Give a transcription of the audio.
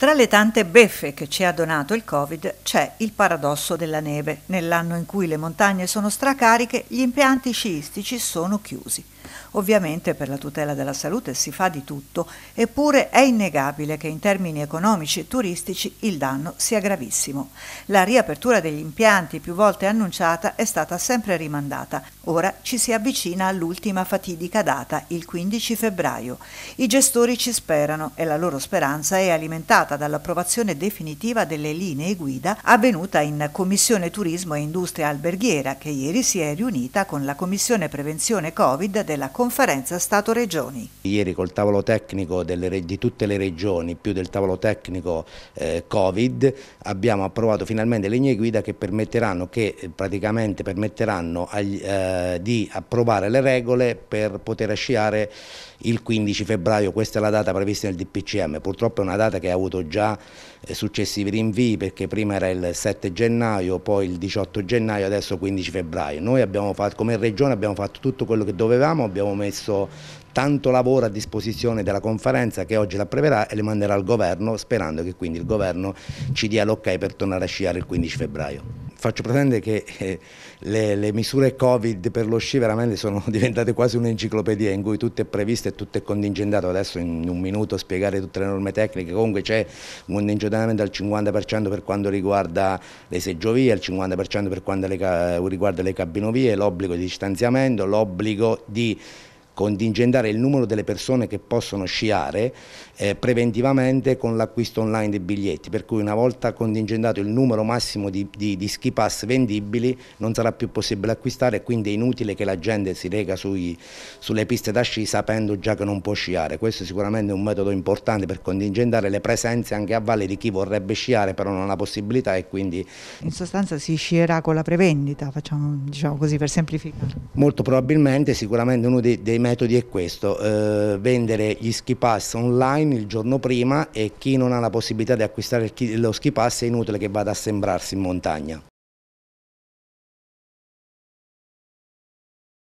Tra le tante beffe che ci ha donato il Covid c'è il paradosso della neve. Nell'anno in cui le montagne sono stracariche, gli impianti sciistici sono chiusi. Ovviamente per la tutela della salute si fa di tutto, eppure è innegabile che in termini economici e turistici il danno sia gravissimo. La riapertura degli impianti più volte annunciata è stata sempre rimandata. Ora ci si avvicina all'ultima fatidica data, il 15 febbraio. I gestori ci sperano e la loro speranza è alimentata dall'approvazione definitiva delle linee guida avvenuta in Commissione Turismo e Industria Alberghiera che ieri si è riunita con la Commissione Prevenzione Covid della conferenza Stato-Regioni. Ieri col tavolo tecnico delle, di tutte le regioni più del tavolo tecnico eh, Covid abbiamo approvato finalmente le linee guida che permetteranno, che eh, praticamente permetteranno agli, eh, di approvare le regole per poter sciare il 15 febbraio, questa è la data prevista nel DPCM, purtroppo è una data che ha avuto già eh, successivi rinvii perché prima era il 7 gennaio, poi il 18 gennaio, adesso 15 febbraio. Noi abbiamo fatto, come regione abbiamo fatto tutto quello che dovevamo, abbiamo abbiamo messo tanto lavoro a disposizione della conferenza che oggi la preverà e le manderà al governo sperando che quindi il governo ci dia l'ok per tornare a sciare il 15 febbraio faccio presente che eh, le, le, misure Covid per lo sci veramente sono diventate quasi un'enciclopedia in cui tutto è previsto e tutto è contingentato. Adesso in un minuto spiegare tutte le norme tecniche, comunque c'è un contingentamento al 50% per quanto riguarda le seggiovie, al 50% per quanto riguarda le cabinovie, l'obbligo di distanziamento, l'obbligo di contingentare il numero delle persone che possono sciare eh, preventivamente con l'acquisto online dei biglietti, per cui una volta contingentato il numero massimo di, di, di ski pass vendibili non sarà più possibile acquistare e quindi è inutile che la gente si rega sui, sulle piste da sci sapendo già che non può sciare. Questo è sicuramente un metodo importante per contingentare le presenze anche a valle di chi vorrebbe sciare però non ha la possibilità e quindi... In sostanza si scierà con la prevendita, facciamo diciamo così per semplificare. Molto probabilmente, sicuramente uno dei, dei metodi è questo, eh, vendere gli ski pass online il giorno prima e chi non ha la possibilità di acquistare lo ski pass è inutile che vada a sembrarsi in montagna.